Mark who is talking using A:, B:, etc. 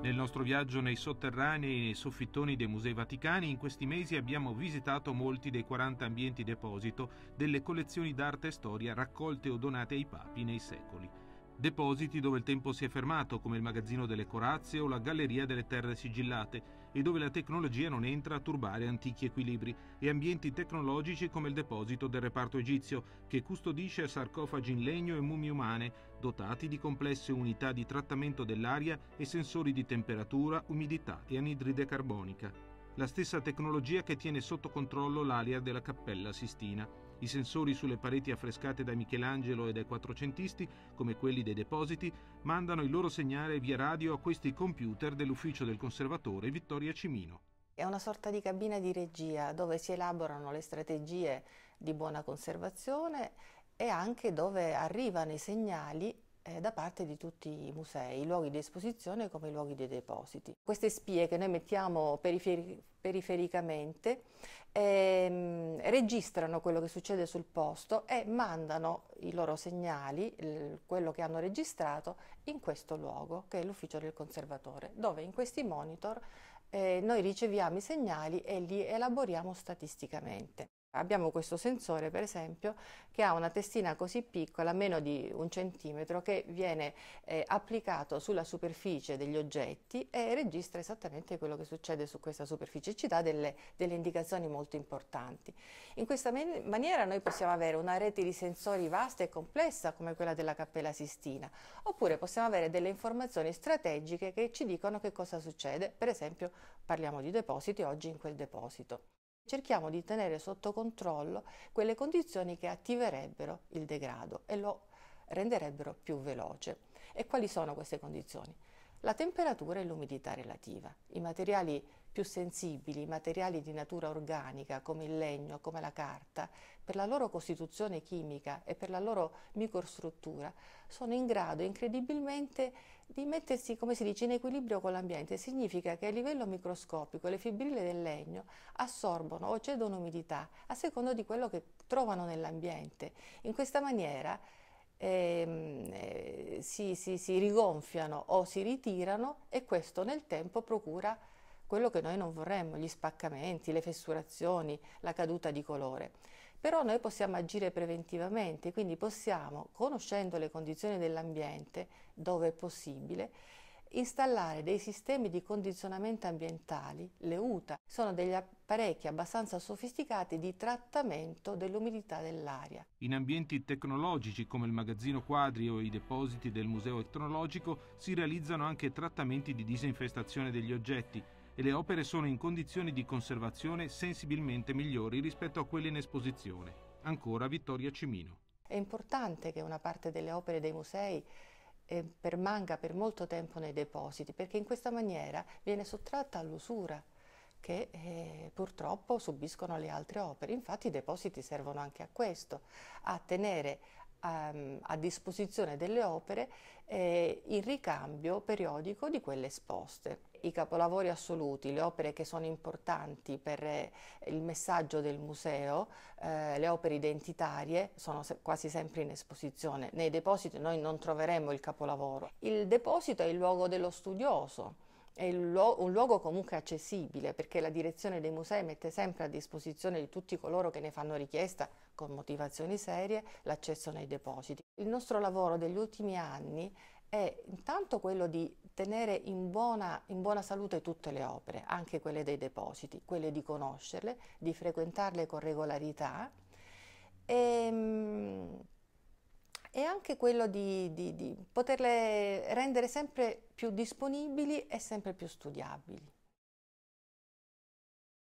A: Nel nostro viaggio nei sotterranei e nei soffittoni dei musei vaticani in questi mesi abbiamo visitato molti dei 40 ambienti deposito delle collezioni d'arte e storia raccolte o donate ai papi nei secoli. Depositi dove il tempo si è fermato, come il magazzino delle corazze o la galleria delle terre sigillate, e dove la tecnologia non entra a turbare antichi equilibri, e ambienti tecnologici come il deposito del reparto egizio, che custodisce sarcofagi in legno e mumie umane, dotati di complesse unità di trattamento dell'aria e sensori di temperatura, umidità e anidride carbonica. La stessa tecnologia che tiene sotto controllo l'aria della Cappella Sistina. I sensori sulle pareti affrescate da Michelangelo e dai quattrocentisti, come quelli dei depositi, mandano il loro segnale via radio a questi computer dell'ufficio del conservatore Vittoria Cimino.
B: È una sorta di cabina di regia dove si elaborano le strategie di buona conservazione e anche dove arrivano i segnali eh, da parte di tutti i musei, i luoghi di esposizione come i luoghi dei depositi. Queste spie che noi mettiamo periferi perifericamente ehm, registrano quello che succede sul posto e mandano i loro segnali, quello che hanno registrato, in questo luogo che è l'ufficio del conservatore, dove in questi monitor eh, noi riceviamo i segnali e li elaboriamo statisticamente. Abbiamo questo sensore, per esempio, che ha una testina così piccola, meno di un centimetro, che viene eh, applicato sulla superficie degli oggetti e registra esattamente quello che succede su questa superficie. Ci dà delle, delle indicazioni molto importanti. In questa man maniera noi possiamo avere una rete di sensori vasta e complessa come quella della Cappella Sistina, oppure possiamo avere delle informazioni strategiche che ci dicono che cosa succede. Per esempio, parliamo di depositi oggi in quel deposito cerchiamo di tenere sotto controllo quelle condizioni che attiverebbero il degrado e lo renderebbero più veloce. E quali sono queste condizioni? La temperatura e l'umidità relativa. I materiali più sensibili, i materiali di natura organica come il legno, come la carta, per la loro costituzione chimica e per la loro microstruttura, sono in grado incredibilmente di mettersi, come si dice, in equilibrio con l'ambiente. Significa che a livello microscopico le fibrille del legno assorbono o cedono umidità a seconda di quello che trovano nell'ambiente. In questa maniera Ehm, eh, si, si, si rigonfiano o si ritirano e questo nel tempo procura quello che noi non vorremmo, gli spaccamenti, le fessurazioni, la caduta di colore. Però noi possiamo agire preventivamente, quindi possiamo, conoscendo le condizioni dell'ambiente, dove è possibile, installare dei sistemi di condizionamento ambientali, le UTA, sono degli apparecchi abbastanza sofisticati di trattamento dell'umidità dell'aria.
A: In ambienti tecnologici come il magazzino quadri o i depositi del museo etnologico si realizzano anche trattamenti di disinfestazione degli oggetti e le opere sono in condizioni di conservazione sensibilmente migliori rispetto a quelle in esposizione. Ancora Vittoria Cimino.
B: È importante che una parte delle opere dei musei eh, permanga per molto tempo nei depositi, perché in questa maniera viene sottratta all'usura che eh, purtroppo subiscono le altre opere. Infatti i depositi servono anche a questo, a tenere um, a disposizione delle opere eh, il ricambio periodico di quelle esposte. I capolavori assoluti, le opere che sono importanti per eh, il messaggio del museo, eh, le opere identitarie sono se quasi sempre in esposizione. Nei depositi noi non troveremo il capolavoro. Il deposito è il luogo dello studioso. È un luogo comunque accessibile perché la direzione dei musei mette sempre a disposizione di tutti coloro che ne fanno richiesta con motivazioni serie l'accesso nei depositi. Il nostro lavoro degli ultimi anni è intanto quello di tenere in buona, in buona, salute tutte le opere, anche quelle dei depositi, quelle di conoscerle, di frequentarle con regolarità e, ehm, e anche quello di, di, di poterle rendere sempre più disponibili e sempre più studiabili.